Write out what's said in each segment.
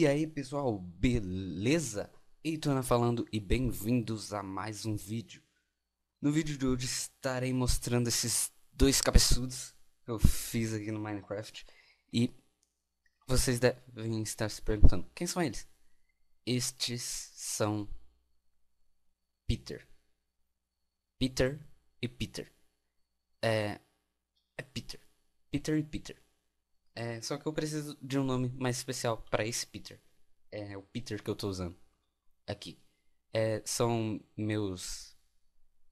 E aí pessoal, beleza? Eitona falando e bem-vindos a mais um vídeo. No vídeo de hoje estarei mostrando esses dois cabeçudos que eu fiz aqui no Minecraft. E vocês devem estar se perguntando, quem são eles? Estes são Peter. Peter e Peter. É, é Peter. Peter e Peter. É, só que eu preciso de um nome mais especial para esse Peter. É o Peter que eu tô usando aqui. É, são meus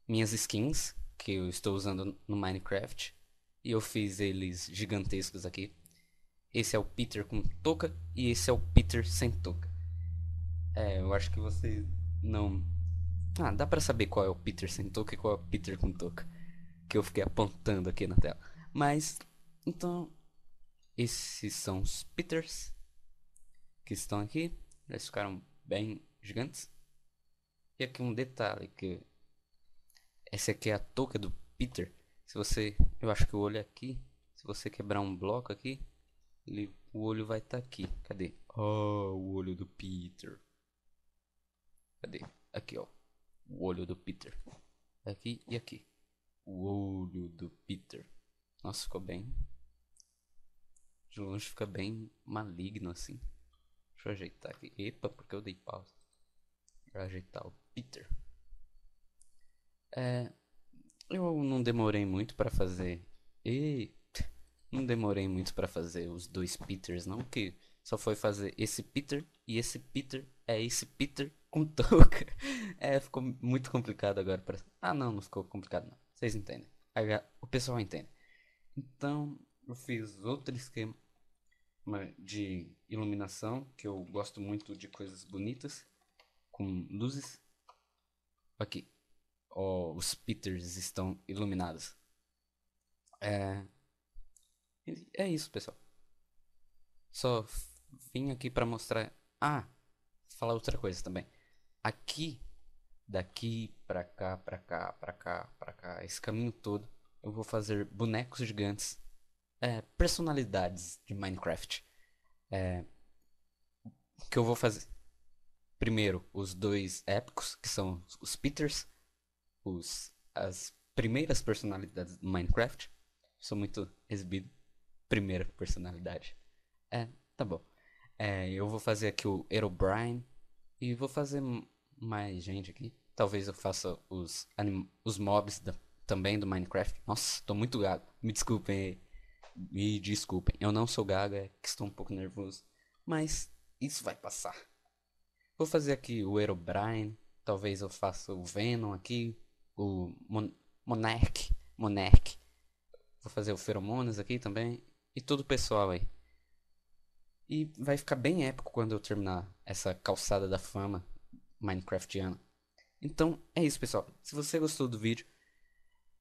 minhas skins que eu estou usando no Minecraft e eu fiz eles gigantescos aqui. Esse é o Peter com touca e esse é o Peter sem touca. É, eu acho que você não Ah, dá para saber qual é o Peter sem touca e qual é o Peter com touca que eu fiquei apontando aqui na tela. Mas então esses são os Peters que estão aqui. Eles ficaram bem gigantes. E aqui um detalhe que essa aqui é a touca do Peter. Se você, eu acho que o olho é aqui, se você quebrar um bloco aqui, ele, o olho vai estar tá aqui. Cadê? Oh, o olho do Peter. Cadê? Aqui, ó. O olho do Peter. Aqui e aqui. O olho do Peter. Nossa, ficou bem de longe fica bem maligno assim. Deixa eu ajeitar aqui. Epa, porque eu dei pausa. Pra ajeitar o Peter. É, eu não demorei muito para fazer. E não demorei muito para fazer os dois Peters, não que só foi fazer esse Peter e esse Peter é esse Peter com touca. É, ficou muito complicado agora para. Ah, não, não ficou complicado não. Vocês entendem. O pessoal entende. Então, eu fiz outro esquema de iluminação, que eu gosto muito de coisas bonitas, com luzes. Aqui, oh, os Peters estão iluminados. É, é isso, pessoal. Só vim aqui para mostrar. Ah, falar outra coisa também. Aqui, daqui para cá, para cá, para cá, para cá, esse caminho todo, eu vou fazer bonecos gigantes é, personalidades de Minecraft. É, que eu vou fazer. Primeiro, os dois épicos, que são os Peters, os, as primeiras personalidades do Minecraft. Sou muito exibido. Primeira personalidade. É, tá bom. É, eu vou fazer aqui o Erobrine. E vou fazer mais gente aqui. Talvez eu faça os, os mobs da, também do Minecraft. Nossa, tô muito gago. Me desculpem aí. Me desculpem, eu não sou gaga, é estou um pouco nervoso, mas isso vai passar. Vou fazer aqui o Herobrine, talvez eu faça o Venom aqui, o Mon Monarch, Monarch. Vou fazer o Feromonas aqui também e todo o pessoal aí. E vai ficar bem épico quando eu terminar essa calçada da fama Minecraftiana. Então é isso, pessoal. Se você gostou do vídeo,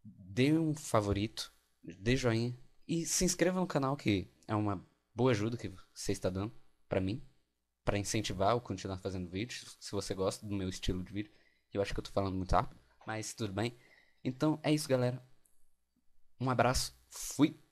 dê um favorito, dê joinha e se inscreva no canal, que é uma boa ajuda que você está dando para mim, para incentivar eu continuar fazendo vídeos, se você gosta do meu estilo de vídeo. Eu acho que eu tô falando muito rápido, mas tudo bem. Então é isso, galera. Um abraço, fui!